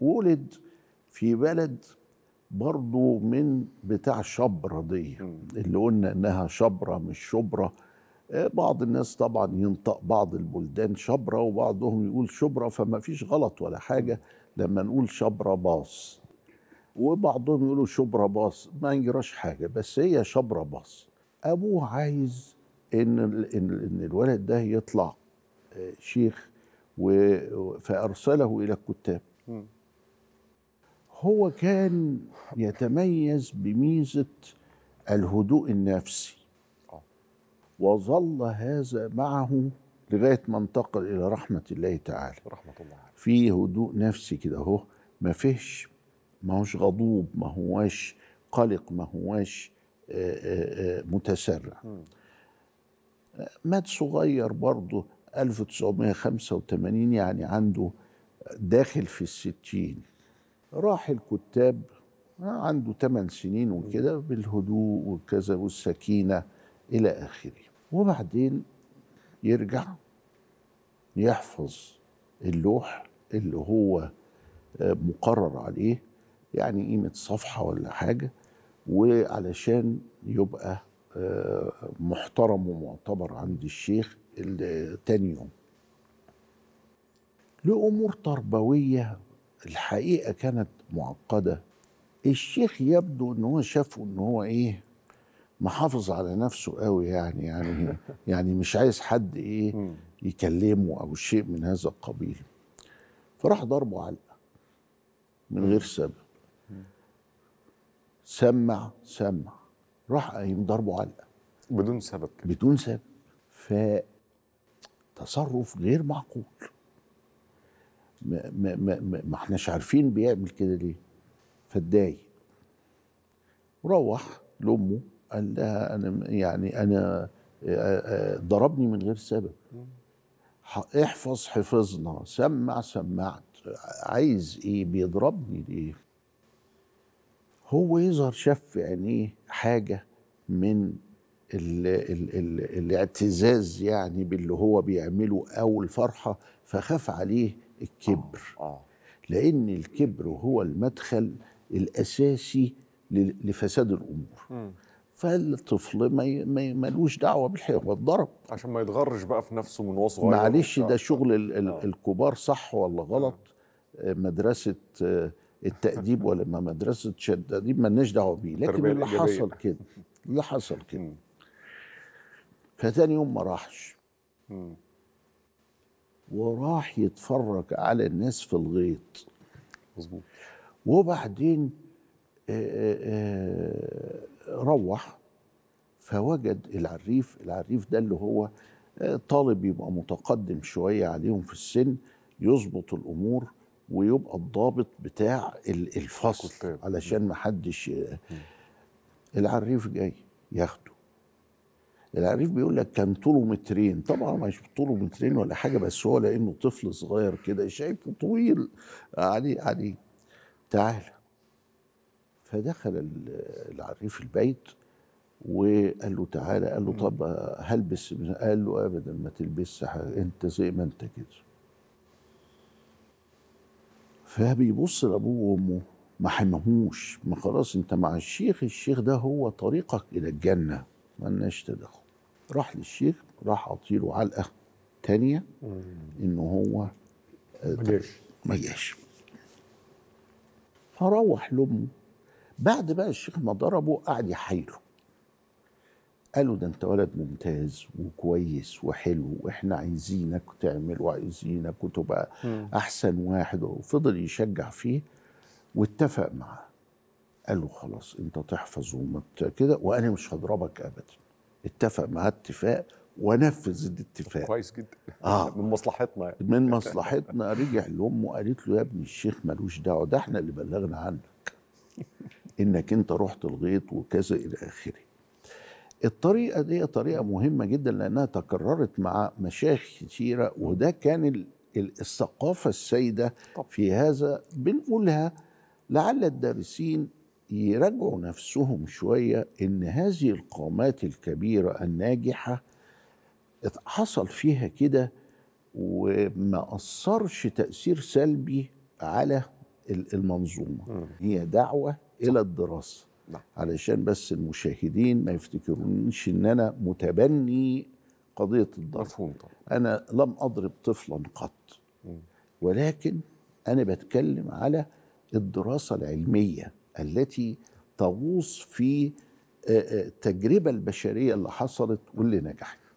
ولد في بلد برضو من بتاع شبرة دي اللي قلنا انها شبرة مش شبرة آه، بعض الناس طبعا ينطق بعض البلدان شبرة وبعضهم يقول شبرة فما فيش غلط ولا حاجة لما نقول شبرة باص وبعضهم يقولوا شبرة باص ما يجراش حاجة بس هي شبرة باص أبوه عايز إن إن الولد ده يطلع آه، شيخ فأرسله إلى الكتاب هو كان يتميز بميزة الهدوء النفسي وظل هذا معه لغاية ما انتقل إلى رحمة الله تعالى رحمة الله في هدوء نفسي كده أهو ما فيش ما هوش غضوب ما هوش قلق ما هوش آه، آه، آه، متسرع مات صغير برضه 1985 يعني عنده داخل في الستين راح الكتاب عنده ثمان سنين وكده بالهدوء وكذا والسكينة إلى آخره وبعدين يرجع يحفظ اللوح اللي هو آه، مقرر عليه يعني قيمة صفحة ولا حاجة وعلشان يبقى آه، محترم ومعتبر عند الشيخ تاني يوم لأمور تربوية الحقيقة كانت معقدة الشيخ يبدو ان هو شافه ان هو ايه محافظ على نفسه قوي يعني يعني يعني مش عايز حد ايه يكلمه او شيء من هذا القبيل فراح ضربه علقه من غير سبب سمع سمع راح قايم ضربه علقه بدون سبب بدون سبب فتصرف غير معقول ما, ما, ما ما احناش عارفين بيعمل كده ليه فاتضايق روح لامه قال لها انا يعني انا آه، آه، آه، ضربني من غير سبب احفظ حفظنا سمع سمعت عايز ايه بيضربني ليه هو يظهر شاف في عينيه حاجه من الـ الـ الـ الاعتزاز يعني باللي هو بيعمله او الفرحه فخاف عليه الكبر آه،, آه. لأن الكبر هو المدخل الأساسي لفساد الأمور فالطفل ما ملوش دعوه بالحياه هو اتضرب عشان ما يتغرش بقى في نفسه من وهو صغير معلش ده شغل آه. الكبار صح ولا غلط آه، مدرسه التأديب ولا ما مدرسة شد التأديب مالناش دعوة بيه لكن اللي حصل كده اللي حصل كده فتاني يوم ما راحش وراح يتفرج على الناس في الغيط مظبوط وبعدين آه، آه، آه، روح فوجد العريف العريف ده اللي هو طالب يبقى متقدم شوية عليهم في السن يظبط الأمور ويبقى الضابط بتاع الفصل علشان ما حدش العريف جاي ياخده العريف بيقول لك كان طوله مترين طبعا مش طوله مترين ولا حاجه بس هو لانه طفل صغير كده شايفه طويل عليه عليه تعال فدخل العريف البيت وقال له تعالى قال له طب هلبس قال له ابدا ما تلبسش انت زي ما انت كده فبيبص لابوه وامه ما حمهوش ما خلاص انت مع الشيخ الشيخ ده هو طريقك الى الجنه لناش تدخل راح للشيخ راح اعطيله علقه تانية ان هو آه، ما جاش ما جاش فروح لامه بعد بقى الشيخ ما ضربه قعد يحايله قالوا ده انت ولد ممتاز وكويس وحلو واحنا عايزينك تعمل وعايزينك وتبقى احسن واحد وفضل يشجع فيه واتفق معاه قال له خلاص انت تحفظ وما كده وانا مش هضربك ابدا اتفق معاه اتفاق ونفذ الاتفاق كويس جدا آه. من مصلحتنا يعني. من مصلحتنا رجع لامه قالت له يا ابن الشيخ ملوش دعوه ده احنا اللي بلغنا عنك انك انت رحت الغيط وكذا الى اخره الطريقه دي طريقه مهمه جدا لانها تكررت مع مشايخ كثيره وده كان الثقافه السيده في هذا بنقولها لعل الدارسين يرجعوا نفسهم شويه ان هذه القامات الكبيره الناجحه حصل فيها كده وما اثرش تاثير سلبي على المنظومه هي دعوه الى الدراسه نعم. علشان بس المشاهدين ما يفتكرونش ان انا متبني قضيه الضرب مفهوم طبعا انا لم اضرب طفلا قط ولكن انا بتكلم على الدراسه العلميه التي تغوص في التجربه البشريه اللي حصلت واللي نجحت